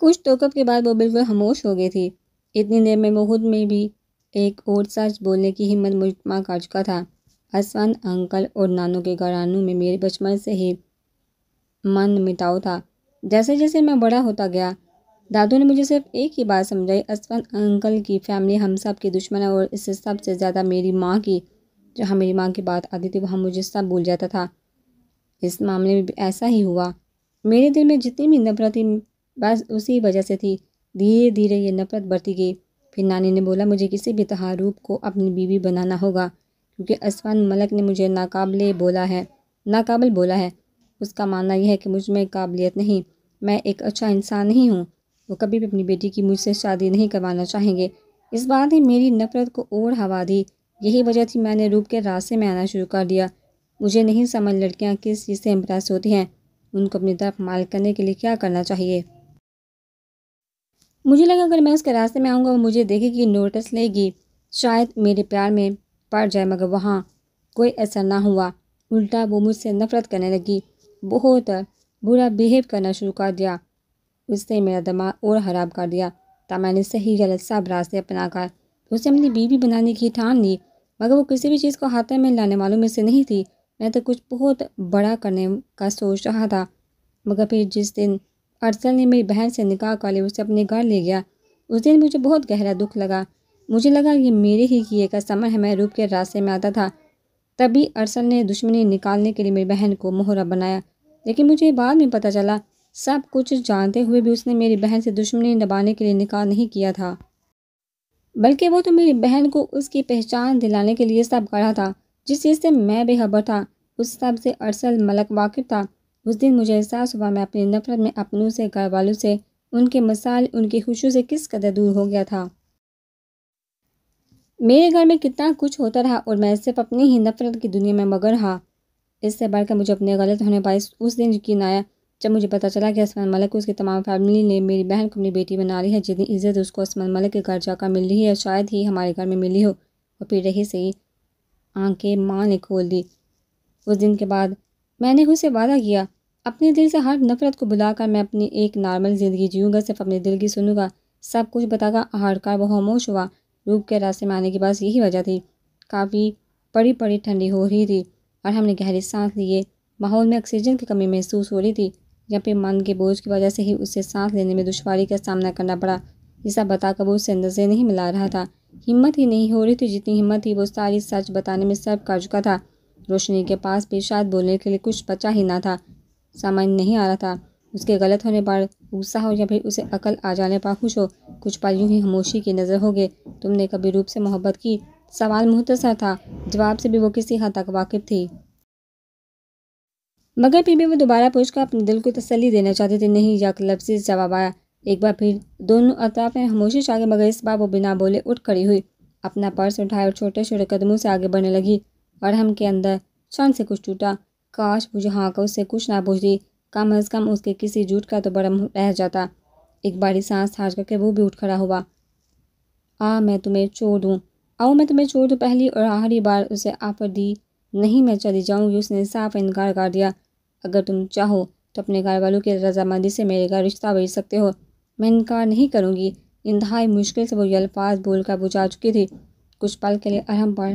कुछ तोकब के बाद वो बिल्कुल खामोश हो गई थी इतनी देर में वो में भी एक और सच बोलने की हिम्मत मुजमा कर चुका था असवान अंकल और नानों के घरानों में मेरे बचपन से ही मन मिटाव था जैसे जैसे मैं बड़ा होता गया दादू ने मुझे सिर्फ एक ही बात समझाई असफन अंकल की फैमिली हम सब की दुश्मन है और इससे सबसे ज़्यादा मेरी माँ की जहाँ मेरी माँ की बात आती थी वहाँ मुझे सब भूल जाता था इस मामले में भी ऐसा ही हुआ मेरे दिल में जितनी भी नफरत थी बस उसी वजह से थी धीरे धीरे ये नफ़रत बढ़ती गई फिर नानी ने बोला मुझे किसी भी तहारूप को अपनी बीवी बनाना होगा क्योंकि असवान मलक ने मुझे नाकाबले बोला है नाकबल बोला है उसका मानना यह है कि मुझ में काबिलियत नहीं मैं एक अच्छा इंसान नहीं हूँ वो कभी भी अपनी बेटी की मुझसे शादी नहीं करवाना चाहेंगे इस बात ने मेरी नफ़रत को और हवा दी यही वजह थी मैंने रूप के रास्ते में आना शुरू कर दिया मुझे नहीं समझ लड़कियाँ किस चीज़ से इम्प्रेस होती हैं उनको अपनी तरफ माल करने के लिए क्या करना चाहिए मुझे लगा अगर मैं उसके रास्ते में आऊँगा वो मुझे देखेगी नोटिस लेगी शायद मेरे प्यार में पड़ जाए मगर वहाँ कोई ऐसा ना हुआ उल्टा वो मुझसे नफ़रत करने लगी बहुत बुरा बिहेव करना शुरू कर दिया उसने मेरा दिमाग और ख़राब कर दिया तब मैंने सही गलत सब रास्ते अपना कर उसे अपनी बीवी बनाने की ठान ली मगर वो किसी भी चीज़ को हाथ में लाने वालों में से नहीं थी मैं तो कुछ बहुत बड़ा करने का सोच रहा था मगर फिर जिस दिन अरसल ने मेरी बहन से निकाह कर लिया उसे अपने घर ले गया उस दिन मुझे बहुत गहरा दुख लगा मुझे लगा ये मेरे ही किए का है हमें रूप के रास्ते में आता था तभी अरसल ने दुश्मनी निकालने के लिए मेरी बहन को मोहरा बनाया लेकिन मुझे बाद में पता चला सब कुछ जानते हुए भी उसने मेरी बहन से दुश्मनी दबाने के लिए निकाह नहीं किया था बल्कि वो तो मेरी बहन को उसकी पहचान दिलाने के लिए सब कर रहा था जिस चीज़ से मैं बेखबर था उस सब से अरसल मलक वाकिफ था उस दिन मुझे एहसास हुआ मैं अपनी नफरत में अपनों से घर वालों से उनके मसाल उनकी खुशियों से किस कदर दूर हो गया था मेरे घर में कितना कुछ होता रहा और मैं सिर्फ अपनी ही नफरत की दुनिया में मगर रहा इससे बढ़कर मुझे अपने गलत होने पर उस दिन यकीन आया जब मुझे पता चला कि असमान मलिक उसकी तमाम फैमिली ने मेरी बहन को अपनी बेटी बना ली है जितनी इज्जत उसको असमान मलिक के घर जाकर मिल रही है शायद ही हमारे घर में मिली हो और फिर रही सही आंखें माँ ने खोल दी उस दिन के बाद मैंने उसे वादा किया अपने दिल से हर नफरत को बुलाकर मैं अपनी एक नॉर्मल ज़िंदगी जीऊँगा सिर्फ अपने दिल की सुनूंगा सब कुछ बताकर आहड़कार वो खामोश हुआ रूप के रास्ते में आने के पास यही वजह थी काफ़ी पड़ी पड़ी ठंडी हो रही थी और हमने गहरी सांस लिए माहौल में ऑक्सीजन की कमी महसूस हो रही थी या फिर मन के बोझ की वजह से ही उससे सांस लेने में दुशारी का सामना करना पड़ा ये सब बताकर वो उससे नज़र नहीं मिला रहा था हिम्मत ही नहीं हो रही थी जितनी हिम्मत थी वो सारी सच बताने में सर्व कर चुका था रोशनी के पास भी शायद बोलने के लिए कुछ बचा ही ना था समझ नहीं आ रहा था उसके गलत होने पर गुस्सा हो या फिर उसे अकल आ जाने पर खुश हो कुछ पर यूँ ही खामोशी की नज़र हो गए तुमने कभी रूप से मोहब्बत की सवाल मुहतसर था जवाब से भी वो किसी हद तक वाकिफ थी मगर फिर भी वो दोबारा पूछकर अपने दिल को तसली देना चाहते थे नहीं या से जवाब आया एक बार फिर दोनों अतराफ में खामोशी छा गई मगर इस बार वो बिना बोले उठ खड़ी हुई अपना पर्स उठाए और छोटे छोटे कदमों से आगे बढ़ने लगी और हम के अंदर शान से कुछ टूटा काश मुझे हाँ का उससे कुछ ना पूछती कम अज़ कम उसके किसी झूठ का तो बड़ा रह जाता एक बारी सांस थाज करके वो भी उठ खड़ा हुआ आ मैं तुम्हें छोड़ दूँ आओ मैं तुम्हें छोड़ दूँ पहली और आखिरी बार उसे आप दी नहीं मैं चली जाऊँगी उसने साफ इनकार कर दिया अगर तुम चाहो तो अपने घर वालों की रजामंदी से मेरे घर रिश्ता भेज सकते हो मैं इनकार नहीं करूँगी इंतहाई मुश्किल से वो ये अल्फाज बोल कर बुझा चुकी थी कुछ पल के लिए अरहम पढ़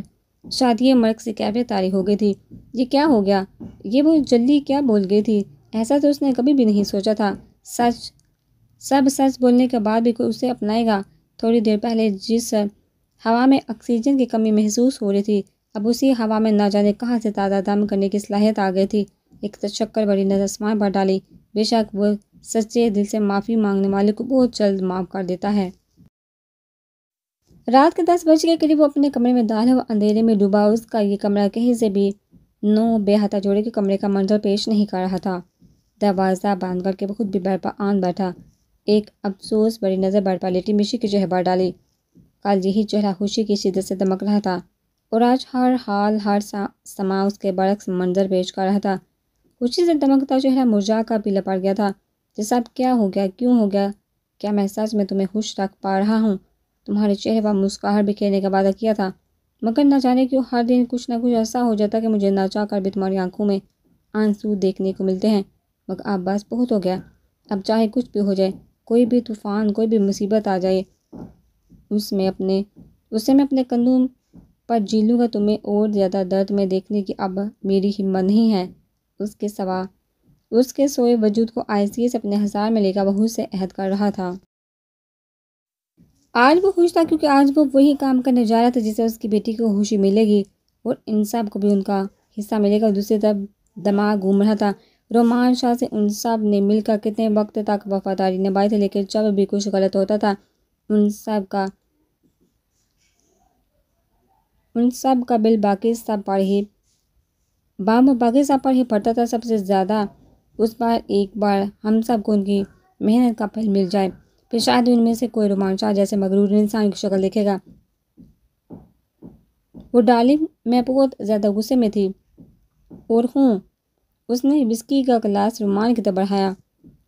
शादी मर्ग से कैफे तारी हो गई थी ये क्या हो गया ये वो जल्दी क्या बोल गई थी ऐसा तो उसने कभी भी नहीं सोचा था सच सब सच बोलने के बाद भी कोई उसे अपनाएगा थोड़ी देर पहले जिस हवा में ऑक्सीजन की कमी महसूस हो रही थी अब उसी हवा में ना जाने कहाँ से ताज़ा दम करने की सलाहियत आ गई थी एक तशक्कर तो बड़ी नजर आसमान पर डाली बेशक वो सच्चे दिल से माफ़ी मांगने वाले को बहुत जल्द माफ़ कर देता है रात के दस बज के करीब वो अपने कमरे में दाल हुआ अंधेरे में डूबा उसका ये कमरा कहीं से भी नौ बेहता जोड़े के कमरे का मंजर पेश नहीं कर रहा था दरवाज़ा बंद करके खुद भी बरपा आन बैठा एक अफसोस बड़ी नज़र बरपा लेटी मिशी की चेहर डाली कल यही चेहरा खुशी की शिदत से दमक रहा था और आज हर हाल हर समा उसके बरक्स मंजर पेश कर रहा था खुशी से दमकता चेहरा मुरझा का भी लपट गया था जैसा अब क्या हो गया क्यों हो गया क्या मैं सच में तुम्हें खुश रख पा रहा हूँ तुम्हारे चेहरे पर मुस्काहट बिखेरने का वादा किया था मगर ना जाने क्यों हर दिन कुछ ना कुछ ऐसा हो जाता कि मुझे ना चाह भी तुम्हारी आंखों में आंसू देखने को मिलते हैं मगर अब बस बहुत हो गया अब चाहे कुछ भी हो जाए कोई भी तूफ़ान कोई भी मुसीबत आ जाए उसमें अपने उससे मैं अपने कंधों पर जी लूँगा तुम्हें और ज़्यादा दर्द में देखने की अब मेरी हिम्मत नहीं है उसके सवा उसके सोए वजूद को आहिस्ते से अपने हज़ार में लेकर बहुत से अहद कर रहा था आज वो खुश था क्योंकि आज वो वही काम करने जा रहा था जिससे उसकी बेटी को खुशी मिलेगी और इंसाफ को भी उनका हिस्सा मिलेगा दूसरी तरफ दिमाग घूम रहा था रोमान शाह से उनसाब ने मिलकर कितने वक्त तक वफादारी निभाई थी लेकिन जब भी कुछ गलत होता था उन सब का उन सब का बिल बाकी सब पर ही बाम बाकी सब पर ही पड़ता था सबसे ज़्यादा उस बार एक बार हम सब को उनकी मेहनत का फल मिल जाए फिर शायद उनमें से कोई रोमांचा जैसे मगरूर इंसान की शक्ल देखेगा वो डाली मैं बहुत ज़्यादा गुस्से में थी और हूँ उसने बिस्की का गिलास रोमान की तरफ बढ़ाया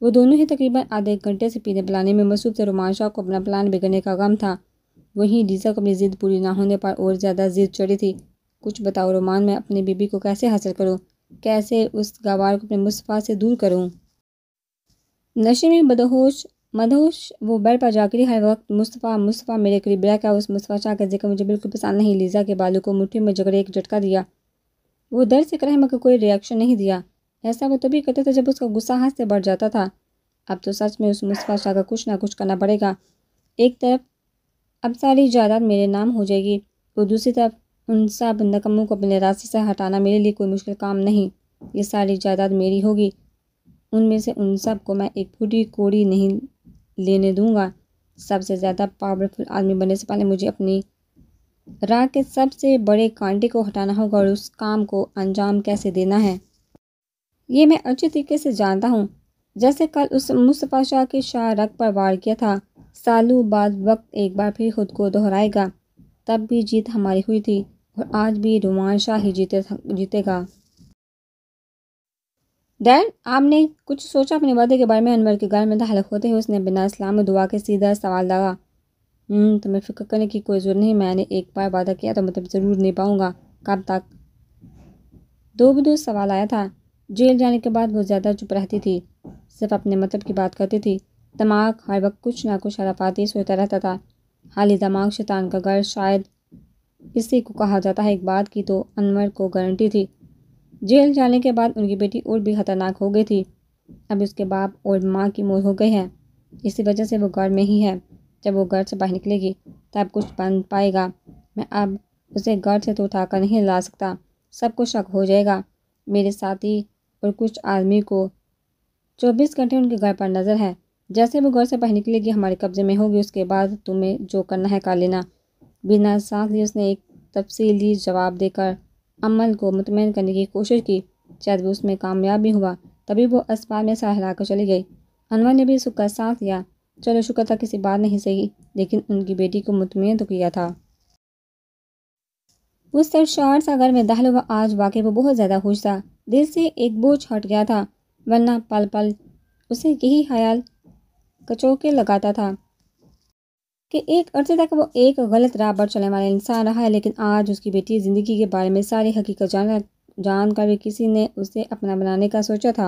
वो दोनों ही तकरीबन आधे घंटे से पीने पिलाने में मसूब थे रोमान शाह को अपना प्लान बिगड़ने का गम था वहीं डीजा को अपनी ज़िद पूरी ना होने पर और ज़्यादा ज़िद चढ़ी थी कुछ बताओ रोमान मैं अपनी बीबी को कैसे हासिल करूँ कैसे उस गवार को अपने मुस्तफ़ा से दूर करूँ नशे में बदहोश मधुष वो बेड पर जाकर हर वक्त मुस्तफ़ा मुस्तफ़ा मेरे करीब ब्लैक उस मुस्तफ़ा शाह का जिक्र मुझे बिल्कुल पसंद नहीं लीजा के बालू को मुठ्ठी में जगड़े एक झटका दिया वो दर से करे मगर कोई रिएक्शन नहीं दिया ऐसा वो तभी करते थे जब उसका गुस्सा हाथ से बढ़ जाता था अब तो सच में उस मुस्तफ़ा शाह का कुछ ना कुछ करना पड़ेगा एक तरफ अब सारी जायदाद मेरे नाम हो जाएगी और दूसरी तरफ उन सब नकमों को अपने रास्ते से हटाना मेरे लिए कोई मुश्किल काम नहीं ये सारी जायदाद मेरी होगी उनमें से उन सब को मैं एक फूटी कोड़ी नहीं लेने दूंगा सबसे ज़्यादा पावरफुल आदमी बनने से पहले मुझे अपनी राह के सबसे बड़े कांटे को हटाना होगा और उस काम को अंजाम कैसे देना है ये मैं अच्छे तरीके से जानता हूँ जैसे कल उस मुस्तफ़ा शाह के शाह रख पर वार किया था सालों बाद वक्त एक बार फिर खुद को दोहराएगा तब भी जीत हमारी हुई थी और आज भी रुमान शाह ही जीते जीतेगा डैड आपने कुछ सोचा अपने वादे के बारे में अनवर के गाल में तो हलक होते हुए उसने बिना इस्लाम दुआ के सीधा सवाल लगा हम्म, तुम्हें फिक्र करने की कोई ज़रूरत नहीं मैंने एक बार वादा किया तो मतलब ज़रूर नहीं पाऊँगा कब तक दो बदो सवाल आया था जेल जाने के बाद वो ज़्यादा चुप रहती थी सिर्फ अपने मतलब की बात करती थी दिमाग हर वक्त कुछ ना कुछ हरापाती सोचता रहता था हाली दिमाग शैतान का घर शायद इसी को कहा जाता है एक बात की तो अनवर को गारंटी थी जेल जाने के बाद उनकी बेटी और भी ख़तरनाक हो गई थी अब उसके बाप और माँ की मौत हो गई है इसी वजह से वो घर में ही है जब वो घर से बाहर निकलेगी तब कुछ बन पाएगा मैं अब उसे घर से तो उठाकर नहीं ला सकता सब कुछ शक हो जाएगा मेरे साथी और कुछ आदमी को चौबीस घंटे उनके घर पर नज़र है जैसे वो घर से बाहर निकलेगी हमारे कब्जे में होगी उसके बाद तुम्हें जो करना है कर लेना बिना सांस लिए उसने एक तफसीली जवाब देकर अमल को मुतमिन करने की कोशिश की शायद वो उसमें कामयाब भी हुआ तभी वो अस्पताल में सहारा कर चली गई अनवर ने भी उसका साथ लिया चलो शुक्र था किसी बात नहीं सही लेकिन उनकी बेटी को मुतमिन तो किया था उस तरफ शॉर्ट सागर में दाहल हुआ आज वाकई वो बहुत ज़्यादा खुश था दिल से एक बोझ हट गया था वरना पल पल उसे यही ख्याल कचोके लगाता था कि एक अरसे तक वो एक गलत राह पर चलने वाला इंसान रहा है लेकिन आज उसकी बेटी ज़िंदगी के बारे में सारी हकीकत जान जानकर भी किसी ने उसे अपना बनाने का सोचा था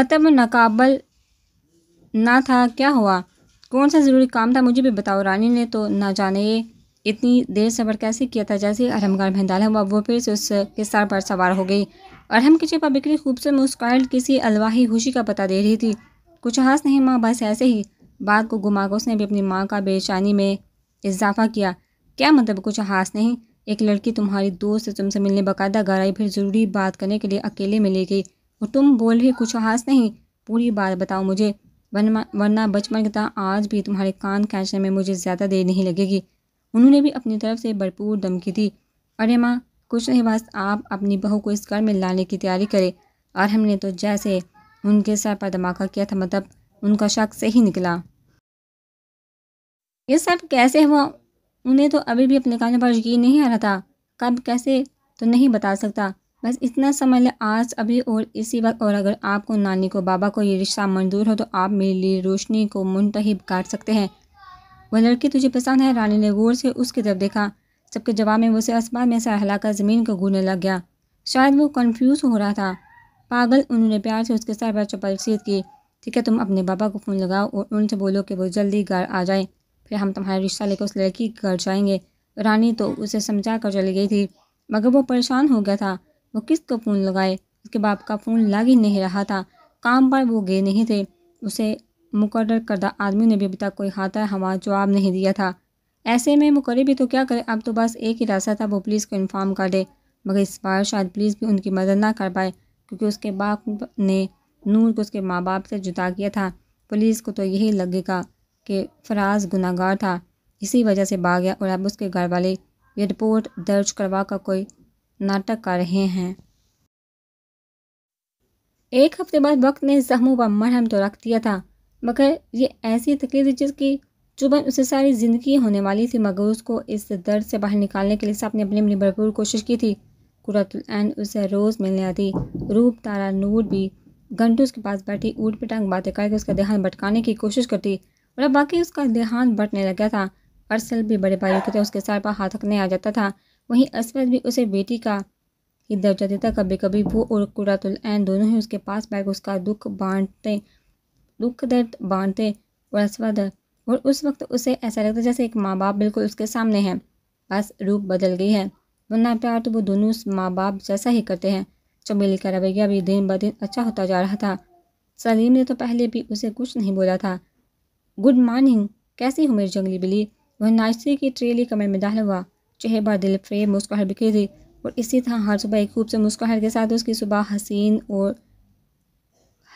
मतलब नाकबल ना था क्या हुआ कौन सा ज़रूरी काम था मुझे भी बताओ रानी ने तो ना जाने इतनी देर सबर कैसे किया था जैसे अरहमगार महदाल हुआ वो फिर से उसके सर पर सवार हो गई अरहम की चिपा बिक्री खूबसूरत मुस्कायल किसी अलवाही खुशी का पता दे रही थी कुछ हास नहीं माँ बस ऐसे ही बात को कर उसने भी अपनी माँ का बेचानी में इजाफा किया क्या मतलब कुछ हास नहीं एक लड़की तुम्हारी दोस्त से तुमसे मिलने बाकायदा घर आई फिर ज़रूरी बात करने के लिए अकेले ले गई और तुम बोल रही कुछ हास नहीं पूरी बात बताओ मुझे वरना बचपन की तरह आज भी तुम्हारे कान खींचने में मुझे ज़्यादा देर नहीं लगेगी उन्होंने भी अपनी तरफ से भरपूर धमकी दी अरे माँ कुछ नहीं बस आप अपनी बहू को इस घर में लाने की तैयारी करें और हमने तो जैसे उनके सर पर धमाका किया था मतलब उनका शक से ही निकला ये सब कैसे हुआ उन्हें तो अभी भी अपने कानों पर यकीन नहीं आ रहा था कब कैसे तो नहीं बता सकता बस इतना समझ लें आज अभी और इसी वक्त और अगर आपको नानी को बाबा को ये रिश्ता मंजूर हो तो आप मेरे लिए रोशनी को मुंतहिब काट सकते हैं वह लड़की तुझे पसंद है रानी ने गौर से उसकी तरफ देखा सबके जवाब में उसे आसमान में से हिलाकर ज़मीन को घूरने लग गया शायद वो कन्फ्यूज़ हो रहा था पागल उन्होंने प्यार से उसके सर पर सीध की ठीक है तुम अपने बाबा को फ़ोन लगाओ और उनसे बोलो कि वो जल्दी घर आ जाए फिर हम तुम्हारा रिश्ता लेकर उस लड़की के घर जाएंगे रानी तो उसे समझा कर चली गई थी मगर वो परेशान हो गया था वो किस को फ़ोन लगाए उसके बाप का फ़ोन लग ही नहीं रहा था काम पर वो गए नहीं थे उसे मुकर करदा आदमी ने भी अभी तक कोई हाथा हमारा जवाब नहीं दिया था ऐसे में मुकर भी तो क्या करे अब तो बस एक ही रास्ता था वो पुलिस को इन्फॉर्म कर दे मगर इस बार शायद पुलिस भी उनकी मदद ना कर पाए क्योंकि उसके बाप ने नूर को उसके माँ बाप से जुदा किया था पुलिस को तो यही लगेगा कि फराज गुनागार था इसी वजह से भाग गया और अब उसके घर वाले ये रिपोर्ट दर्ज करवा कर कोई नाटक कर रहे हैं एक हफ्ते बाद वक्त ने जख्मों पर मरहम तो रख दिया था मगर ये ऐसी तकलीफ थी जिसकी चुबन उसे सारी ज़िंदगी होने वाली थी मगर उसको इस दर्द से बाहर निकालने के लिए सबने अपनी अपनी भरपूर कोशिश की थी कुरतुल उसे रोज़ मिलने आती रूप तारा नूर भी घंटों उसके पास बैठी ऊट पिटांग बातें करके उसका ध्यान भटकाने की कोशिश करती और अब मतलब बाकी उसका देहान बढ़ने गया था अरसल भी बड़े भाई होते थे उसके सर पर हाथ रखने आ जाता था वहीं असवद भी उसे बेटी का ही दर्जा देता कभी कभी वो और कुरातुलैन दोनों ही उसके पास बैठकर उसका दुख बांटते दुख दर्द बांटते और असवद और उस वक्त उसे ऐसा लगता जैसे एक माँ बाप बिल्कुल उसके सामने है बस रूप बदल गई है वरना प्यार तो वो दोनों उस माँ बाप जैसा ही करते हैं चमेली का रवैया भी दिन ब दिन अच्छा होता जा रहा था सलीम ने तो पहले भी उसे कुछ नहीं बोला था गुड मॉर्निंग कैसी हो मेरी जंगली बिल्ली वह नाश्ते की ट्रेली कमर में दाहल हुआ बार दिल फ्रेम मुस्कुराहट बिखरी थी और इसी तरह हर सुबह एक खूब से मुस्कुराहट के साथ उसकी सुबह हसीन और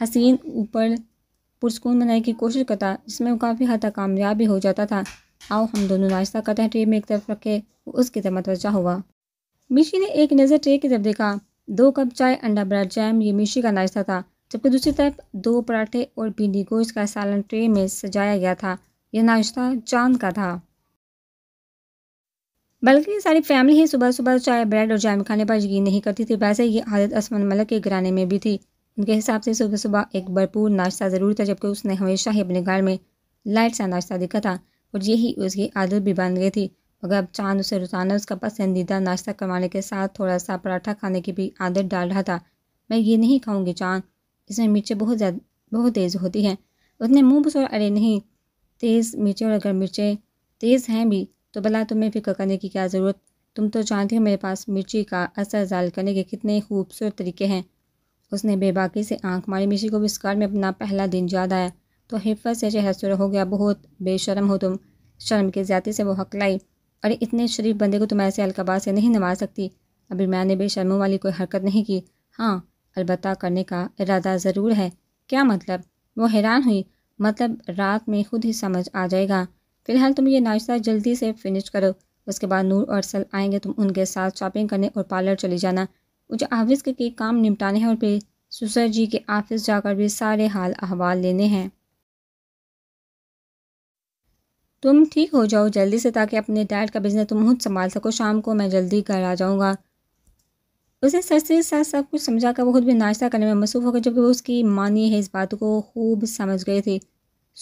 हसीन ऊपर पुरस्कून बनाने की कोशिश करता जिसमें वो काफ़ी हद तक कामयाब भी हो जाता था आओ हम दोनों नाश्ता करते हैं ट्रे में एक तरफ रखे उसकी तरफ मतवजा हुआ मिशी ने एक नज़र ट्रे की तरफ देखा दो कप चाय अंडा ब्रेड जैम ये मिशी का नाश्ता था जबकि दूसरी तरफ दो पराठे और भिंडी गोश्त का सालन ट्रे में सजाया गया था यह नाश्ता चांद का था बल्कि सारी फैमिली ही सुबह सुबह चाय ब्रेड और जाम खाने पर यकीन नहीं करती थी वैसे ये आदत असमन मलक के घराने में भी थी उनके हिसाब से सुबह सुबह एक भरपूर नाश्ता ज़रूर था जबकि उसने हमेशा ही अपने घर में लाइट सा नाश्ता देखा था और यही उसकी आदत भी बन गई थी मगर अब चांद उसे रोज़ाना उसका पसंदीदा नाश्ता करवाने के साथ थोड़ा सा पराठा खाने की भी आदत डाल रहा था मैं ये नहीं खाऊंगी चांद इसमें मिर्चें बहुत ज़्यादा बहुत तेज़ होती हैं उतने मुँह बसोर अरे नहीं तेज़ मिर्चें और अगर मिर्चें तेज़ हैं भी तो भला तुम्हें फिक्र करने की क्या ज़रूरत तुम तो जानती हो मेरे पास मिर्ची का असर जाल करने के कितने खूबसूरत तरीके हैं उसने बेबाकी से आंख मारी मिर्ची को विस्कार में अपना पहला दिन याद आया तो हिफत से चेहरा सुर हो गया बहुत बेशरम हो तुम शर्म के ज़्यादा से वो हक लाई अरे इतने शरीफ बंदे को तुम ऐसे अलकबा से नहीं नवा सकती अभी मैंने बेशर्मों वाली कोई हरकत नहीं की हाँ अलबत् करने का इरादा ज़रूर है क्या मतलब वो हैरान हुई मतलब रात में खुद ही समझ आ जाएगा फ़िलहाल तुम ये नाश्ता जल्दी से फिनिश करो उसके बाद नूर और सल आएंगे तुम उनके साथ शॉपिंग करने और पार्लर चले जाना मुझे ऑफिस के, के काम निपटाने हैं और फिर सुसर जी के ऑफिस जाकर भी सारे हाल अहवाल लेने हैं तुम ठीक हो जाओ जल्दी से ताकि अपने डैड का बिज़नेस तुम खुद संभाल सको शाम को मैं जल्दी घर आ जाऊँगा उसे सर से साथ सब कुछ समझा कर वो खुद भी नाश्ता करने में मसरूफ़ हो गए जबकि वो उसकी मानी है इस बात को खूब समझ गए थे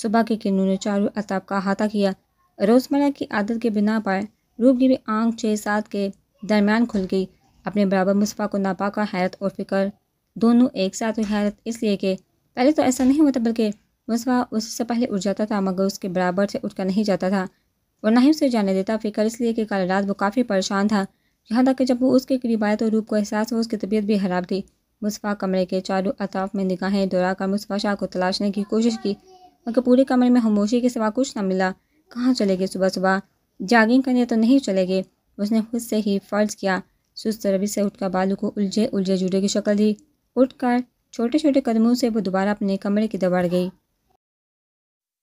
सुबह के किन्नू ने चारों अताब का अहाता किया रोज़मर्रा की आदत के बिना पाए रूप की भी आंख छः सात के दरमियान खुल गई अपने बराबर मुस्फा को नापाका हैरत और फिक्र दोनों एक साथ हुई हैरत इसलिए कि पहले तो ऐसा नहीं होता बल्कि मुस्फा उससे पहले उठ जाता था मगर उसके बराबर से उठकर नहीं जाता था और ना ही उसे जाने देता फिक्र इसलिए कि कल रात वो काफ़ी परेशान था यहाँ तक कि जब वो उसके करीब आए तो रूप को एहसास हुआ उसकी तबीयत भी खराब थी मुस्फ़ा कमरे के चारों अताफ में निगाहें दौड़ाकर मुस्फ़ा शाह को तलाशने की कोशिश की मगर पूरे कमरे में खामोशी के सिवा कुछ ना मिला कहाँ चले गए सुबह सुबह जागिंग करने तो नहीं चले गए उसने खुद से ही फ़र्ज़ किया सुस्त रवि से उठकर बालू को उलझे उलझे जूडे की शक्ल दी उठकर छोटे छोटे कदमों से वो दोबारा अपने कमरे की दबाड़ गई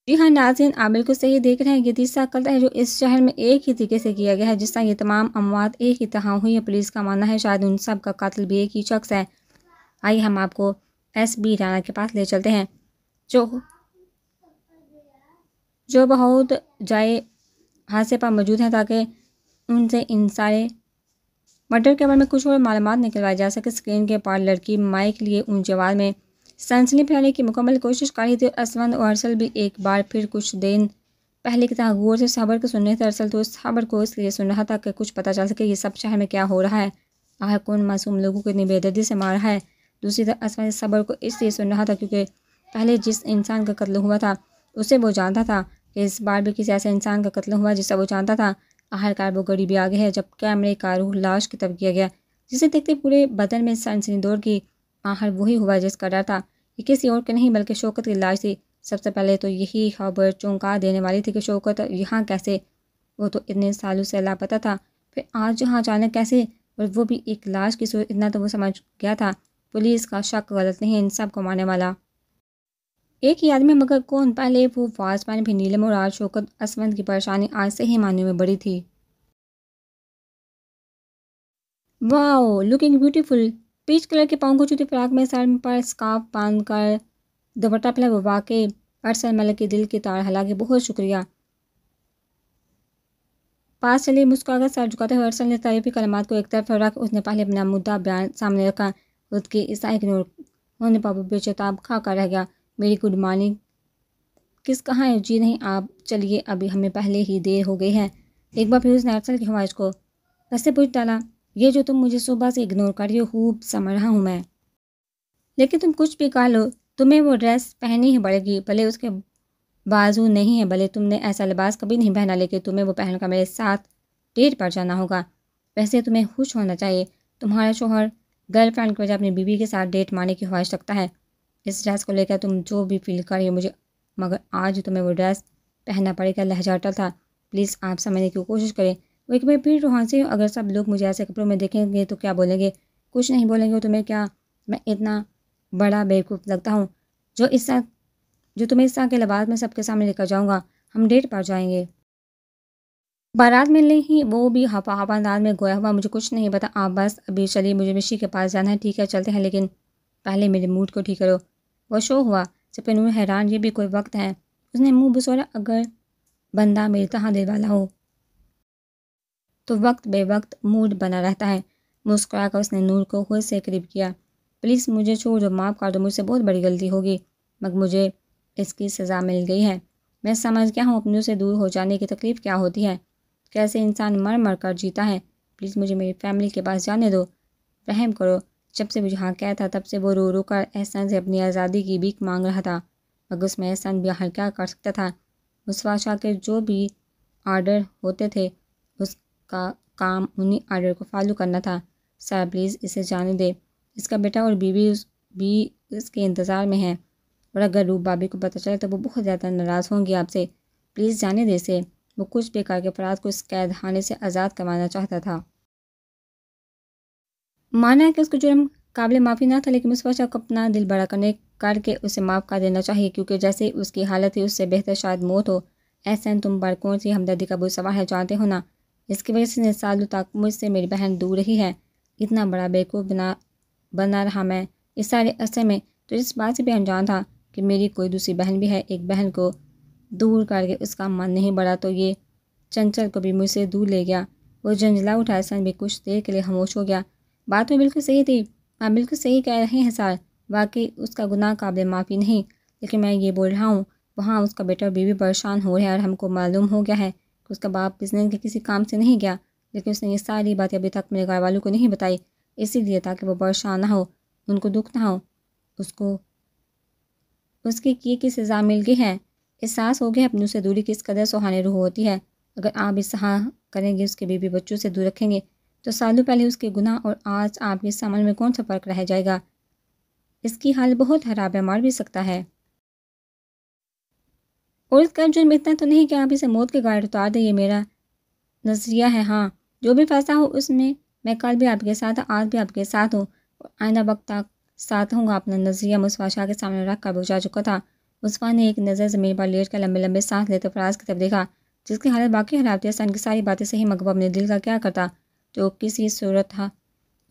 जी हाँ नाजिन आप बिल्कुल सही देख रहे हैं ये तीसरा कत्ल है जो इस शहर में एक ही तरीके से किया गया है जिस तरह ये तमाम अमवात एक ही तरह हुई है पुलिस का मानना है शायद उन सब का कातिल भी एक ही शख्स है आइए हम आपको एस बी राणा के पास ले चलते हैं जो जो बहुत जाए हादसे पर मौजूद हैं ताकि उनसे इन सारे मर्डर के बारे में कुछ और मालूम निकलवाई जा सके स्क्रीन के पार लड़की माइक लिए उन जवाब में सनसनी फैलाने की मुकम्मल कोशिश कर रही थी असवंद और अरसल भी एक बार फिर कुछ दिन पहले की तरह गौर से साबर को सुन रहे थे अरसल तो साबर को इसलिए सुन रहा था कि कुछ पता चल सके ये सब शहर में क्या हो रहा है आह कौन मासूम लोगों को इतनी बेदर्दी से मार रहा है दूसरी तरफ असवंद सबर को इसलिए सुन रहा था क्योंकि पहले जिस इंसान का कत्ल हुआ था उसे वो जानता था कि इस बार भी किसी ऐसे इंसान का कत्ल हुआ जिससे वो जानता था आखिरकार वो गरीबी आ गई है जब कैमरे का रूह लाश की तब किया गया जिसे देखते पूरे बदन में सनसनी दौड़ की आहर वही हुआ जिसका डर था कि किसी और के नहीं बल्कि शौकत की लाश थी सबसे पहले तो यही खबर चौंका देने वाली थी कि शौकत यहाँ कैसे वो तो इतने सालों से लापता था फिर आज यहाँ अचानक कैसे और वो भी एक लाश की सूरत इतना तो वो समझ गया था पुलिस का शक गलत नहीं इन सब को मारने वाला एक ही आदमी मगर कौन पहले वो वाजपान भी नीलम और आज शौकत असमंद की परेशानी आज से ही मानने में बड़ी थी wow looking beautiful peach colour के पाँव को छूते फ्राक में सर पर स्काफ बांध कर दुपट्टा पहला बबा के अरसल मलक के दिल के तार हला के बहुत शुक्रिया पास चले मुस्कुराकर सर झुकाते हुए अरसल ने तारीफी कलमात को एक तरफ रख उसने पहले अपना मुद्दा बयान सामने रखा खुद के ईसा इग्नोर उन्होंने पर बेचताब खा कर रह गया मेरी गुड मॉर्निंग किस कहाँ है जी नहीं आप चलिए अभी हमें पहले ही देर हो गई है एक बार फिर उसने अरसल की हवाइश को रस्से पूछ डाला ये जो तुम मुझे सुबह से इग्नोर कर रही हो खूब समझ रहा हूँ मैं लेकिन तुम कुछ भी कह लो तुम्हें वो ड्रेस पहननी ही पड़ेगी भले उसके बाजू नहीं है भले तुमने ऐसा लिबास कभी नहीं पहना लेकिन तुम्हें वो पहनकर मेरे साथ डेट पर जाना होगा वैसे तुम्हें खुश होना चाहिए तुम्हारा शोहर गर्लफ्रेंड की वजह अपनी बीवी के साथ डेट मारने की ख्वाहिश रखता है इस ड्रेस को लेकर तुम जो भी फील कर रही हो मुझे मगर आज तुम्हें वो ड्रेस पहनना पड़ेगा लहजाटा था प्लीज़ आप समझने की कोशिश करें वो एक बार फिर वहाँ से अगर सब लोग मुझे ऐसे कपड़ों में देखेंगे तो क्या बोलेंगे कुछ नहीं बोलेंगे तुम्हें तो क्या मैं इतना बड़ा बेवकूफ़ लगता हूँ जो इस साल जो तुम्हें इस साल के लबाद में सबके सामने लेकर जाऊँगा हम डेट पर जाएंगे बारात मिलने ही वो भी हापा हफा अंदाज में गोया हुआ मुझे कुछ नहीं पता आप बस अभी चलिए मुझे मिशी के पास जाना है ठीक है चलते हैं लेकिन पहले मेरे मूड को ठीक करो वो शो हुआ जब नूर हैरान ये भी कोई वक्त है उसने मुंह बसोरा अगर बंदा मेरी तहाँ दे वाला हो तो वक्त बे वक्त मूड बना रहता है मुस्कुरा कर उसने नूर को खुद से करीब किया प्लीज़ मुझे छोड़ दो माफ़ कर दो मुझसे बहुत बड़ी गलती होगी मगर मुझे इसकी सज़ा मिल गई है मैं समझ गया हूँ अपनों से दूर हो जाने की तकलीफ़ क्या होती है कैसे इंसान मर मर कर जीता है प्लीज़ मुझे मेरी फैमिली के पास जाने दो रहम करो जब से मुझे हाँ था तब से वो रो रो कर एहसान से अपनी आज़ादी की भीख मांग रहा था मगर उसमें एहसान भी हर क्या कर सकता था मुसवा शाह के जो भी आर्डर होते थे उस का काम उन्हीं आर्डर को फॉलो करना था सर प्लीज़ इसे जाने दे इसका बेटा और बीवी उस भी इसके इंतज़ार में है और अगर रूप बाबी को पता चले तो वो बहुत ज़्यादा नाराज़ होंगी आपसे प्लीज़ जाने दे इसे वो कुछ बेकार के अपराध को इस हाने से आज़ाद करवाना चाहता था माना है कि उसको जुर्म काबिल माफ़ी ना था लेकिन उस वजह को अपना दिल बड़ा करने करके उसे माफ़ कर देना चाहिए क्योंकि जैसे उसकी हालत ही उससे बेहतर शायद मौत हो ऐसा तुम बड़कों से हमदर्दी का बुरा सवाल है जानते हो ना इसकी वजह से सालों तक मुझसे मेरी बहन दूर रही है इतना बड़ा बेवकूफ़ बना बना रहा मैं इस सारे अरसे में तो इस बात से भी अनजान था कि मेरी कोई दूसरी बहन भी है एक बहन को दूर करके उसका मन नहीं बढ़ा तो ये चंचल को भी मुझसे दूर ले गया वो झंझला उठाए सन भी कुछ देर के लिए खामोश हो गया बात में तो बिल्कुल सही थी आप बिल्कुल सही कह रहे हैं सर वाकई उसका गुनाह काबिल माफ़ी नहीं लेकिन मैं ये बोल रहा हूँ वहाँ उसका बेटा बीवी परेशान हो रहा है और हमको मालूम हो गया है कि उसका बाप बिजनेस के किसी काम से नहीं गया लेकिन उसने ये सारी बातें अभी तक मेरे घर वालों को नहीं बताई इसीलिए ताकि वो परेशान ना हो उनको दुख ना हो उसको उसके किए की सज़ा मिल गई है एहसास हो गया अपनी उससे दूरी किस कदर सुहाने रूह होती है अगर आप इस सहा करेंगे उसके बीबी बच्चों से दूर रखेंगे तो सालों पहले उसके गुनाह और आज आपके सामने में कौन सा फ़र्क रह जाएगा इसकी हाल बहुत खराब है मार भी सकता है और इस कब्जन इतना तो नहीं कि आप इसे मौत के गाड़ उतार दें ये मेरा नज़रिया है हाँ जो भी फैसला हो उसमें मैं कल भी आपके साथ आज भी आपके साथ हूँ और आइंदा वक्त तक साथ हूँ अपना नज़रिया मुस्वा शाह के सामने रख कर बुझा चुका था मुस्वा ने एक नज़र ज़मीन पर लेट कर लंबे लंबे सांस लेते फराज की तरफ देखा जिसकी हालत बाकी खराब थी सन की सारी बातें सही मकबा अपने दिल का क्या करता जो किसी सूरत था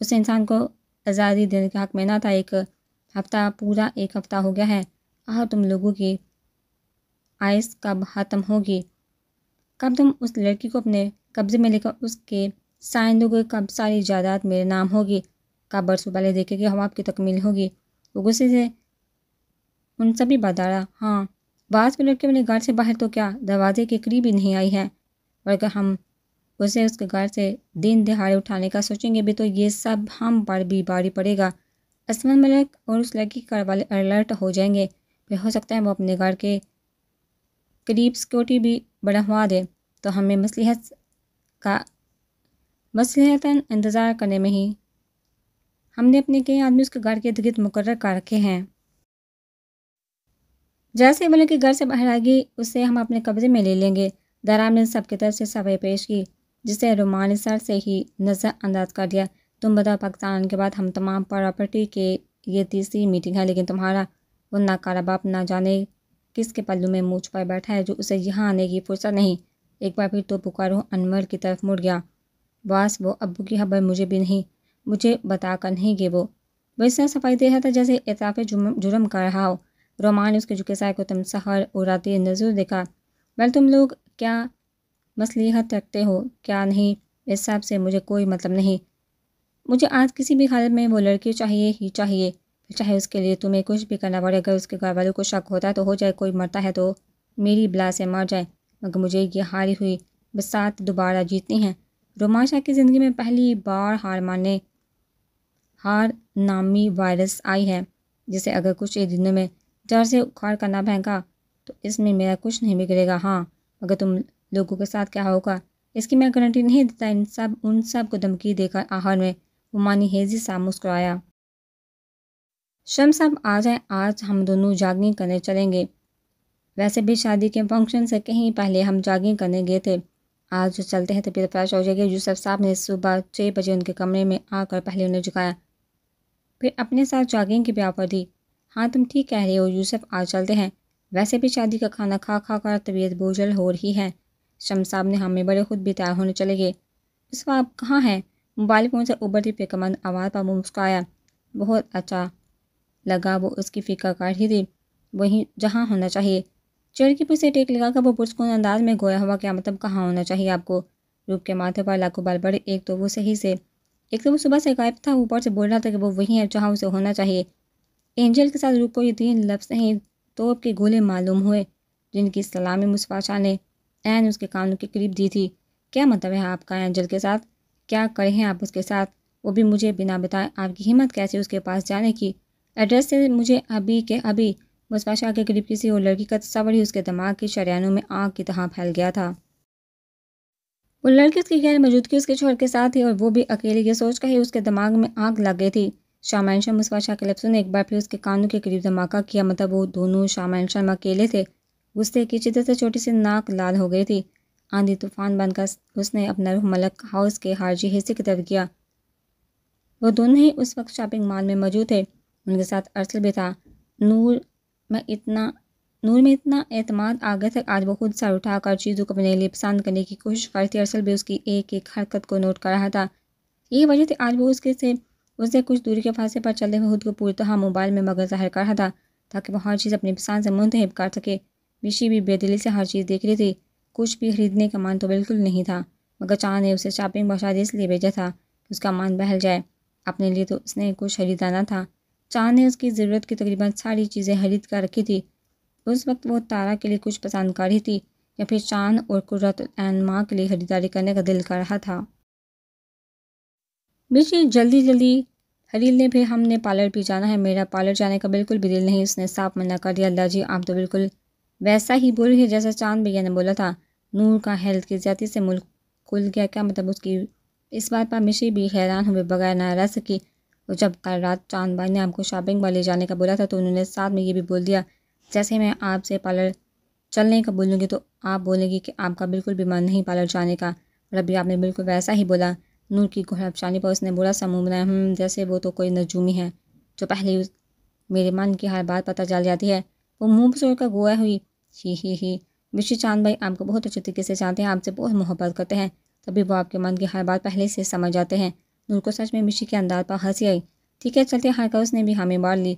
उस इंसान को आज़ादी देने के हक में ना था एक हफ़्ता पूरा एक हफ़्ता हो गया है आह तुम लोगों की आयस कब ख़त्म होगी कब तुम उस लड़की को अपने कब्ज़े में लेकर उसके साइंदों दोगे कब सारी जायदाद मेरे नाम होगी कब बरसों पहले देखे कि हम आपकी तकमील होगी वो गुस्से से उन सभी बदारा हाँ बाज को लड़के अपने घर से बाहर तो क्या दरवाजे के करीब ही नहीं आई है और हम उसे उसके घर से दिन दिहाड़े उठाने का सोचेंगे भी तो ये सब हम पर भी भारी पड़ेगा असमन मलिक और उस लड़की के घर वाले अलर्ट हो जाएंगे फिर हो सकता है वो अपने घर के करीब सिक्योरिटी भी बढ़वा दे तो हमें मसलहत का मसलहत इंतज़ार करने में ही हमने अपने कई आदमी उसके घर के इर्द गिर्द मुकर कर रखे हैं जैसे बोले कि घर से बाहर आएगी उसे हम अपने कब्जे में ले लेंगे दराम ने सबके तरफ से सफाई पेश की जिसे रोमान सर से ही नज़रअंदाज कर दिया तुम बताओ पाकिस्तान के बाद हम तमाम प्रॉपर्टी के ये तीसरी मीटिंग है लेकिन तुम्हारा वो नाकारा बाप ना जाने किसके पल्लू में मूछ छुपाए बैठा है जो उसे यहाँ आने की फुर्सत नहीं एक बार फिर तो पुकारो अनवर की तरफ मुड़ गया बस वो अबू की खबर मुझे भी नहीं मुझे बता कर नहीं गे वो वो इस तरह सफाई दे रहा था जैसे इतराफे जुर्म कर रहा हो रोमान उसके झुके साय को तुम सहर उड़ाते नजर देखा बल तुम लोग क्या मसलीहत रखते हो क्या नहीं इस हिसाब से मुझे कोई मतलब नहीं मुझे आज किसी भी हालत में वो लड़की चाहिए ही चाहिए चाहे उसके लिए तुम्हें कुछ भी करना पड़े अगर उसके घर वालों को शक होता है तो हो जाए कोई मरता है तो मेरी बला से मर जाए मगर मुझे ये हारी हुई बसात दोबारा जीतनी है रोमाशा की ज़िंदगी में पहली बार हार माने हार नामी वायरस आई है जिसे अगर कुछ ही दिनों में डर से उखाड़ करना पहेंगा तो इसमें मेरा कुछ नहीं बिगड़ेगा हाँ मगर तुम लोगों के साथ क्या होगा इसकी मैं गारंटी नहीं देता इन सब उन सब को धमकी देकर आहार में वो मानी हेजी सा मुस्कुराया शम साहब आ जाए आज हम दोनों जागिंग करने चलेंगे वैसे भी शादी के फंक्शन से कहीं पहले हम जागिंग करने गए थे आज चलते हैं तो फिर फ्रेश हो जाएगी यूसफ साहब ने सुबह छः बजे उनके कमरे में आकर पहले उन्हें जगाया फिर अपने साथ जागिंग की भी ऑफर दी हाँ तुम ठीक कह रहे हो यूसुफ आज चलते हैं वैसे भी शादी का खाना खा खा कर तबीयत बोझल हो रही है शम साहब ने हमें बड़े खुद भी तैयार होने चले गए उस आप कहाँ हैं मोबाइल फ़ोन से उबरती पे कमंद आवाज़ पर मुस्काया बहुत अच्छा लगा वो उसकी फिका काट ही थी वहीं जहाँ होना चाहिए चेयर की पीछे टेक कर वो पुरस्कून अंदाज में गोया हुआ क्या मतलब कहाँ होना चाहिए आपको रूप के माथे पर लाखों बाल पड़े एक तो वो सही से एक तो वो सुबह से गायब था ऊपर से बोल रहा था कि वो वहीं है जहाँ उसे होना चाहिए एंजल के साथ रूप को ये तीन लफ्स नहीं तो के गोले मालूम हुए जिनकी सलामी मुस्फाशा ने एन उसके कानों के करीब दी थी क्या मतलब है आपका एंजल के साथ क्या करें आप उसके साथ वो भी मुझे बिना बताए आपकी हिम्मत कैसे उसके पास जाने की एड्रेस से मुझे अभी के अभी बसपा शाह के करीब किसी और लड़की का ही उसके दिमाग के शरियानों में आग की तरह फैल गया था वो लड़की उसकी गैर मौजूदगी उसके छोर के साथ थी और वो भी अकेले ये सोच कर ही उसके दिमाग में आग लग गई थी शामान शर्मा मुस्वा शाह के लफ्सों ने एक बार फिर उसके कानों के करीब धमाका किया मतलब वो दोनों शामान शर्मा अकेले थे गुस्से की चित्र से छोटी सी नाक लाल हो गई थी आंधी तूफान बनकर उसने अपना रुख मलक हाउस के हारजी हिस्से की तरफ किया वो दोनों ही उस वक्त शॉपिंग मॉल में मौजूद थे उनके साथ अर्सल भी था नूर में इतना नूर में इतना अतमाद आ गया था आज वो खुद सर उठाकर चीज़ों को अपने लिए पसंद करने की कोशिश कर थी अरसल भी उसकी एक एक हरकत को नोट कर रहा था यही वजह थी आज वो उसके से उससे कुछ दूरी के फासले पर चलते हुए खुद को पूरी तरह मोबाइल में मगर जाहिर कर रहा था ताकि वो हर चीज़ अपनी पसंद से मुंतब कर सके विशी भी बेदिली से हर चीज़ देख रही थी कुछ भी खरीदने का मन तो बिल्कुल नहीं था मगर चाँद ने उसे शॉपिंग बहुत शायद इसलिए भेजा था कि उसका मन बहल जाए अपने लिए तो उसने कुछ खरीदाना था चाँद ने उसकी ज़रूरत की तकरीबन सारी चीज़ें खरीद कर रखी थी उस वक्त वो तारा के लिए कुछ पसंद कर रही थी या फिर चांद और कुरत माँ के लिए ख़रीदारी करने का दिल कर रहा था बिजी जल्दी जल्दी हरील ने फिर हमने पार्लर भी जाना है मेरा पार्लर जाने का बिल्कुल भी दिल नहीं उसने साफ मना कर दिया अल्लाह जी आप तो बिल्कुल वैसा ही बोल रहे जैसा चांद भैया ने बोला था नूर का हेल्थ की ज़्यादा से मुल्क खुल गया क्या मतलब उसकी इस बात पर मिशी भी हैरान हुए बगैर ना रह सकी तो जब कल रात भाई ने आपको शॉपिंग वाले जाने का बोला था तो उन्होंने साथ में ये भी बोल दिया जैसे मैं आपसे पार्लर चलने का बोलूँगी तो आप बोलेंगी कि आपका बिल्कुल भी मन नहीं पार्लर जाने का और अभी आपने बिल्कुल वैसा ही बोला नूर की घोड़ापशानी पर उसने बोला समूह बनाया हम हम्म, जैसे वो तो कोई नजूमी है जो पहले मेरे मन की हर बात पता चल जाती है वो मुँह पर का गोया हुई ही ही ही विश्व चांद भाई आपको बहुत अच्छे तरीके से जानते हैं आपसे बहुत मोहब्बत करते हैं तभी वो आपके मन की हर बात पहले से समझ जाते हैं नूर को सच में मिशी के अंदाज पर हंसी आई ठीक है चलते हारकर उसने भी हामी मार ली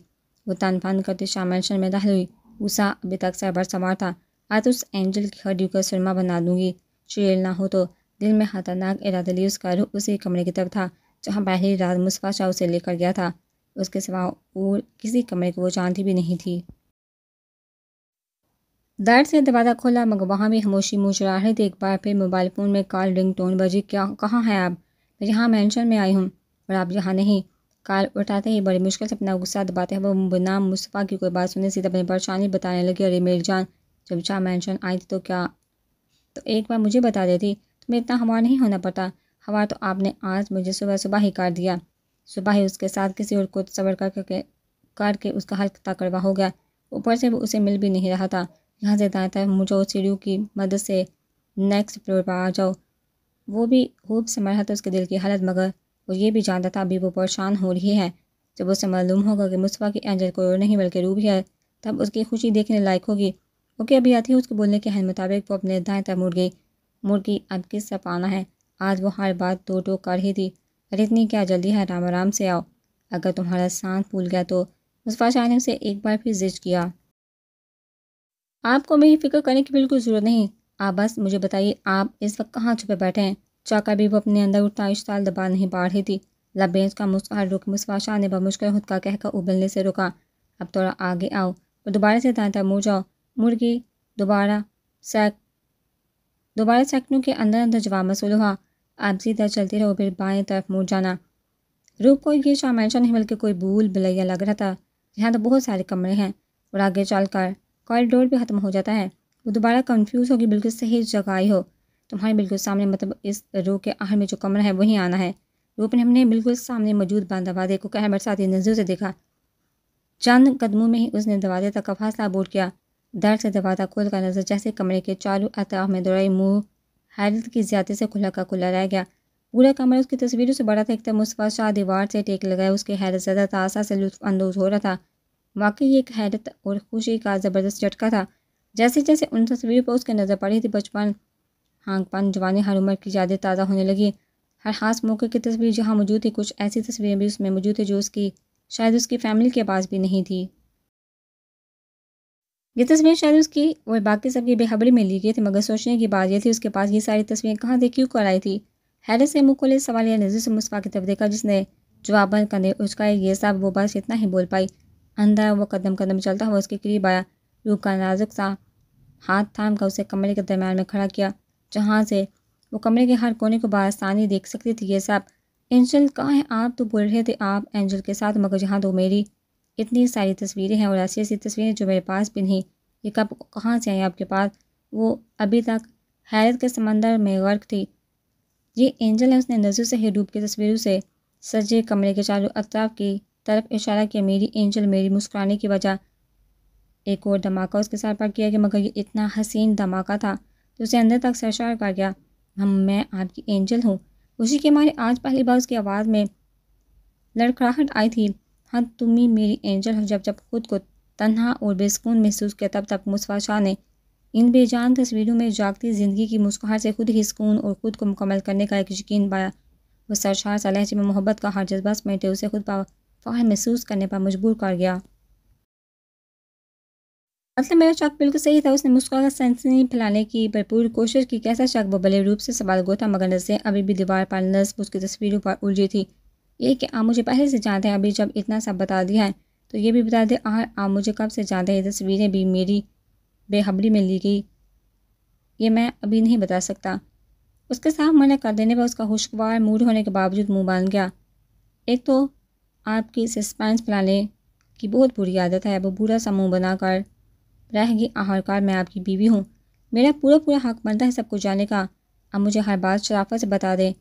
वो तानफान करते शाह में हुई उषा अभी तक साइबर सवार था आज उस एंजल की हड्डियों का सुरमा बना दूंगी शेर ना हो तो दिल में खतरनाक इरादा लिए उसका रुख उसी कमरे की तरफ था जहाँ पहली रात मुस्फा शाह उसे लेकर गया था उसके सिवा और किसी कमरे को वो जानती भी नहीं थी दर्द से दरवाज़ा खोला मगर वहाँ भी हमोशी मुझ रहा है एक बार फिर मोबाइल फ़ोन में कॉल रिंग टोन बजी क्या कहाँ है आप मैं यहाँ मैंशन में आई हूँ और आप यहाँ नहीं काल उठाते ही बड़ी मुश्किल से अपना गुस्सा दबाते हैं वो नाम मुस्तफ़ा की कोई बात सुनने सीधा अपनी परेशानी बताने लगी अरे मेरी जान जब शाह मैंशन आई थी तो क्या तो एक बार मुझे बता देती तुम्हें इतना हवा नहीं होना पड़ता हवा तो आपने आज मुझे सुबह सुबह ही काट दिया सुबह ही उसके साथ किसी और को सबर करके करके उसका हल ताकड़वा हो गया ऊपर से वो उसे मिल भी नहीं रहा था यहाँ से जाता है मुझे सीढ़ियों की मदद से नेक्स्ट फ्लोर पर आ जाओ वो भी खूब समझ रहा था उसके दिल की हालत मगर वो ये भी जानता था अभी वो परेशान हो रही है जब उसे मालूम होगा कि मुस्तफ़ा की एंजल को नहीं बल्कि रूबी है तब उसकी खुशी देखने लायक होगी ओके अभी आती है उसके बोलने के हल मुताबिक वो अपने दाएँ तक मुड़ गई मुर्गी अब किस से पाना है आज वो हर बात दो टोक कर ही थी अरे इतनी क्या जल्दी है राम आराम से आओ अगर तुम्हारा सांस फूल गया तो मुस्तफ़ा शाह ने उसे एक बार फिर जिज किया आपको मेरी फ़िक्र करने की बिल्कुल ज़रूरत नहीं आप बस मुझे बताइए आप इस वक्त कहाँ छुपे बैठे हैं चाका भी वो अपने अंदर उठता इश्ताल दबा नहीं पा रही थी लबेज का मुस्कान रुक मुस्वा शाह ने बमुश्किल खुद का कहकर उबलने से रुका अब थोड़ा आगे आओ और दोबारा से दांता मुड़ जाओ मुड़ दोबारा सैक दोबारा सैकड़ों के अंदर अंदर जवाब मसूल हुआ आप सीधा चलते रहो फिर बाएं तरफ मुड़ जाना रूप को ये शामाइशा नहीं बल्कि कोई भूल भलैया लग रहा था यहाँ तो बहुत सारे कमरे हैं और आगे चल कर कॉरिडोर भी ख़त्म हो जाता है वो दोबारा कंफ्यूज होगी बिल्कुल सही जगह आई हो तुम्हारे बिल्कुल सामने मतलब इस रो के आहर में जो कमरा है वहीं आना है रूप ने हमने बिल्कुल सामने मौजूद बंद दवादे को कह बरसाती नजरों से देखा चंद कदमों में ही उसने दरवाजे तक का फासला बोल किया दर से दरवाजा खोल का नजर जैसे कमरे के चारों अतराह में दौड़ाई मुँह हैरत की ज्यादा से खुला का खुला रह गया पूरा कमरा उसकी तस्वीरों से बड़ा था एकदम उसका शाह दीवार से टेक लगाया उसके हैरत ज़्यादा तासा से अंदोज हो रहा था वाकई एक हैरत और खुशी का ज़बरदस्त झटका था जैसे जैसे उन तस्वीरों पर उसकी नज़र पड़ी थी बचपन पान जवानी हर उम्र की यादें ताज़ा होने लगी हर खास मौके की तस्वीर जहाँ मौजूद थी कुछ ऐसी तस्वीरें भी उसमें मौजूद थी जो उसकी शायद उसकी फैमिली के पास भी नहीं थी ये तस्वीरें शायद उसकी और बाकी सबकी बेखबरी में ली गई थी मगर सोचने की बात यह थी उसके पास ये सारी तस्वीरें कहाँ से क्यों कराई थी हैरिस से मुँह खोले सवाल या नज़र से मुस्फा की तरफ देखा जिसने जवाब बंद करने उसका ये साहब वो बस इतना ही बोल पाई अंदर वो कदम कदम चलता हुआ उसके करीब आया रूह का नाजुक सा हाथ थाम कर उसे कमरे के दरम्यान में खड़ा किया जहाँ से वो कमरे के हर कोने को बासानी देख सकती थी ये सब एंजल कहाँ है आप तो बोल रहे थे आप एंजल के साथ मगर जहाँ दो मेरी इतनी सारी तस्वीरें हैं और ऐसी ऐसी तस्वीरें जो मेरे पास भी नहीं ये कब कहाँ से आई आपके पास वो अभी तक हैरत के समंदर में गर्क थी ये एंजल है उसने नज़र से ही डूब की तस्वीरों से सजे कमरे के चारों अतराफ की तरफ इशारा किया मेरी एंजल मेरी मुस्कुराने की वजह एक और धमाका उसके सर पर किया गया मगर ये इतना हसीन धमाका था कि उसे अंदर तक सरशार कर गया हम मैं आपकी एंजल हूँ खुशी के मारे आज पहली बार उसकी आवाज़ में लड़खड़ाहट आई थी हाँ तुम ही मेरी एंजल हो जब जब खुद को तन्हा और बेसकून महसूस किया तब तक मुस्वा शाह ने इन बेजान तस्वीरों में जागती ज़िंदगी की मुस्कुराहट से खुद ही सुकून और ख़ुद को मुकम्मल करने का एक यकीन पाया वह सरशार सलहजे में मोहब्बत का हर जज्बा समेटे उसे खुद पा फाह महसूस करने पर मजबूर कर गया मतलब मेरा शक बिल्कुल सही था उसने मुस्कुरा का सेंसनी फैलाने की भरपूर कोशिश की कैसा शक बबले रूप से सवाल गो था मगर नजरें अभी भी दीवार पर नर्स उसकी तस्वीरों पर उलझी थी ये कि आप मुझे पहले से जानते हैं अभी जब इतना सब बता दिया है तो ये भी बता दें आह आप मुझे कब से जानते हैं ये तस्वीरें भी मेरी बेहबरी में ली गई ये मैं अभी नहीं बता सकता उसके साथ मना कर देने पर उसका खुशगवार मूड होने के बावजूद मुँह बांध गया एक तो आपकी सस्पेंस फैलाने की बहुत बुरी आदत है वो बुरा सा मुँह बनाकर रहेंगी आहारकार मैं आपकी बीवी हूँ मेरा पूरा पूरा हक बनता है सबको जाने का आप मुझे हर बात शराफत से बता दें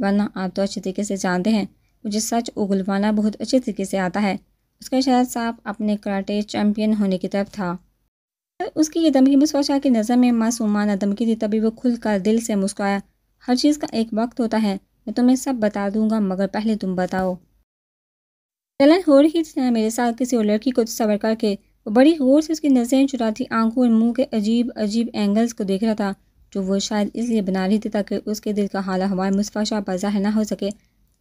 वरना आप तो अच्छे तरीके से जानते हैं मुझे सच उगलवाना बहुत अच्छे तरीके से आता है उसका शायद साफ अपने कराटे चैम्पियन होने की तरफ था उसकी ये धमकी मुस्कुरा शाह की नज़र में मासूमान धमकी थी तभी वो खुलकर दिल से मुस्कुराया हर चीज़ का एक वक्त होता है मैं तुम्हें सब बता दूंगा मगर पहले तुम बताओ चलन हो रही थी मेरे साथ किसी और लड़की को सबर करके वो बड़ी गौर से उसकी नज़रें चुराती आंखों और मुंह के अजीब अजीब एंगल्स को देख रहा था जो वो शायद इसलिए बना रही थी ताकि उसके दिल का हाला हमारे मुस्फा शाह पर ज़ाहिर ना हो सके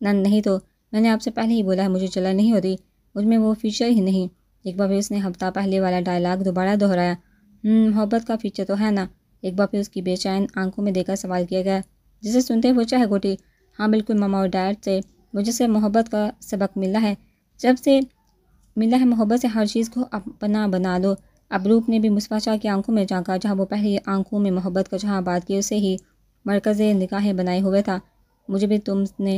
ना नहीं तो मैंने आपसे पहले ही बोला है मुझे चला नहीं होती मुझमें वो फीचर ही नहीं एक बार फिर उसने हफ्ता पहले वाला डायलाग दोबारा दोहराया हम्म, मोहब्बत का फीचर तो है ना एक बार फिर उसकी बेचैन आंखों में देखा सवाल किया गया जिसे सुनते वो चाहे गोटी हाँ बिल्कुल मामा और डैड से मुझे से मोहब्बत का सबक मिला है जब से मिला है मोहब्बत से हर चीज़ को अपना बना लो अबरूप ने भी मुस्फा शाह की आंखों में झाँका जहाँ वो पहले आंखों में मोहब्बत का जहाँ बात की उसे ही मरकज़ निकाहें बनाए हुए था मुझे भी तुमने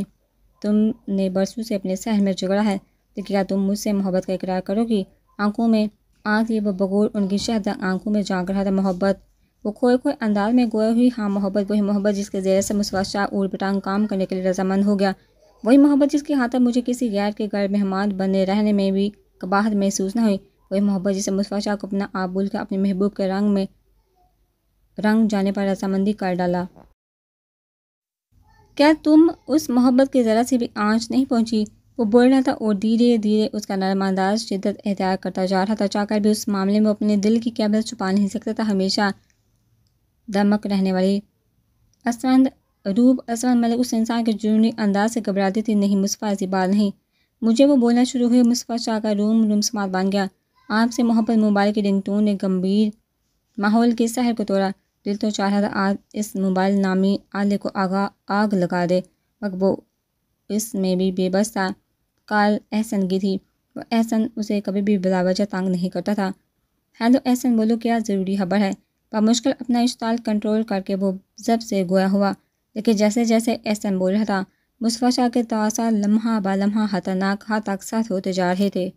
तुमने बरसों से अपने शहर में झगड़ा है तो क्या तुम मुझसे मोहब्बत का इकरार करोगी आंखों में आँख ये वो बगौर उनकी शहद आंखों में झाँक रहा था मोहब्बत वो खोए खोए अंदाज में गोए हुई हाँ मोहब्बत वही मोहब्बत जिसके जैर से मुस्वा शाह और बटांग काम करने के लिए रजामंद हो गया वही मोहब्बत जिसके हाथ मुझे किसी गैर के घर मेहमान बने रहने में भी कबाहत महसूस ना हुई वही मोहब्बत जिसे मुस्तफ़ा शाह को अपना आप भूल कर अपने महबूब के रंग में रंग जाने पर रसामंदी कर डाला क्या तुम उस मोहब्बत की ज़रा से भी आँच नहीं पहुंची वो बोल रहा था और धीरे धीरे उसका नरमांदाज शिदत एहतियात करता जा रहा था चाहकर भी उस मामले में अपने दिल की क्या छुपा नहीं सकता था हमेशा दमक रहने वाली असवंद रूब असवंद मलिक उस इंसान के जुनूनी अंदाज से घबराती थी नहीं मुस्फा ऐसी बात नहीं मुझे वो बोलना शुरू हुई मुस्कुरा शाह का रूम रूम रूमसमात बन गया आपसे मोहब्बत मोबाइल के रिंगटोन ने गंभीर माहौल के सहर को तोड़ा दिल तो चाह रहा था आज इस मोबाइल नामी आले को आगा आग लगा दे मगर इसमें भी बेबस था काल एहसन की थी वो एहसन उसे कभी भी बलावजा तंग नहीं करता था हेलो हाँ तो एहसन बोलो क्या ज़रूरी खबर है पर मुश्किल अपना इश्ताल कंट्रोल करके वो जब से गोया हुआ लेकिन जैसे जैसे एहसन बोल रहा था मुस्फा शाह के तवासा लम्हा बा लम्हा खतरनाक हाथ अक्सर होते जा रहे थे